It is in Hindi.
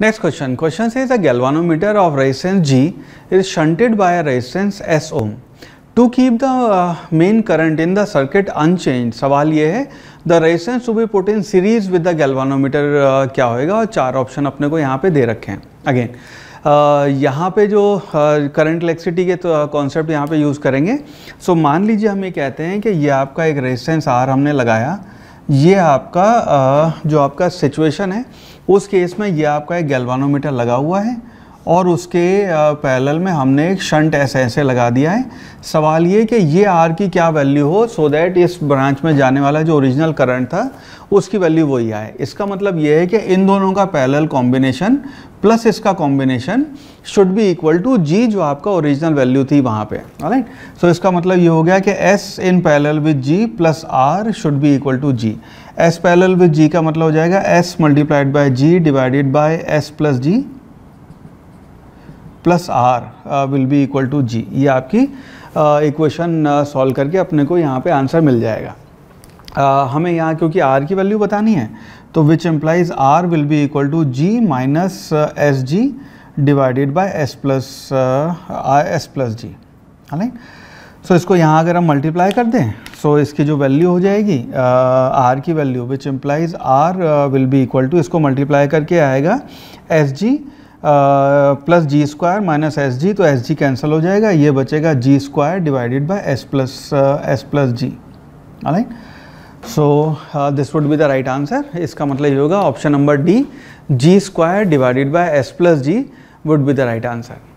Next question. Question says a galvanometer of resistance G is shunted by a resistance S ohm. To keep the uh, main current in the circuit unchanged, सवाल ये है the resistance to be put in series with the galvanometer क्या होएगा और चार ऑप्शन अपने को यहाँ पे दे रखे हैं अगेन Uh, यहाँ पे जो करंट uh, इलेक्ट्रिसिटी के तो कॉन्सेप्ट uh, यहाँ पे यूज़ करेंगे सो so, मान लीजिए हम ये कहते हैं कि ये आपका एक रेजिस्टेंस आर हमने लगाया ये आपका जो आपका सिचुएशन है उस केस में ये आपका एक गैल्वानोमीटर लगा हुआ है और उसके पैरेलल में हमने एक शंट ऐसे ऐसे लगा दिया है सवाल ये कि ये आर की क्या वैल्यू हो सो so दैट इस ब्रांच में जाने वाला जो ओरिजिनल करंट था उसकी वैल्यू वही आए इसका मतलब ये है कि इन दोनों का पैरेलल कॉम्बिनेशन प्लस इसका combination should be equal to G जो आपका ओरिजिनल वैल्यू थी वहाँ पे राइट सो so इसका मतलब ये हो गया कि S in parallel with G plus R should be equal to G S parallel with G का मतलब हो जाएगा S multiplied by G divided by S plus G plus R will be equal to G ये आपकी इक्वेशन uh, सॉल्व uh, करके अपने को यहाँ पे आंसर मिल जाएगा uh, हमें यहाँ क्योंकि आर की वैल्यू बतानी है तो which implies R will be equal to G minus S G divided by S plus S plus G है सो इसको यहाँ अगर हम मल्टीप्लाई कर दें सो so इसकी जो वैल्यू हो जाएगी आर uh, की value which implies R will be equal to इसको मल्टीप्लाई करके आएगा S G plus G square minus S G तो एस जी कैंसिल हो जाएगा ये बचेगा G square divided by S plus S plus G right so this would be the right answer इसका मतलब ये होगा option number D G square divided by S plus G would be the right answer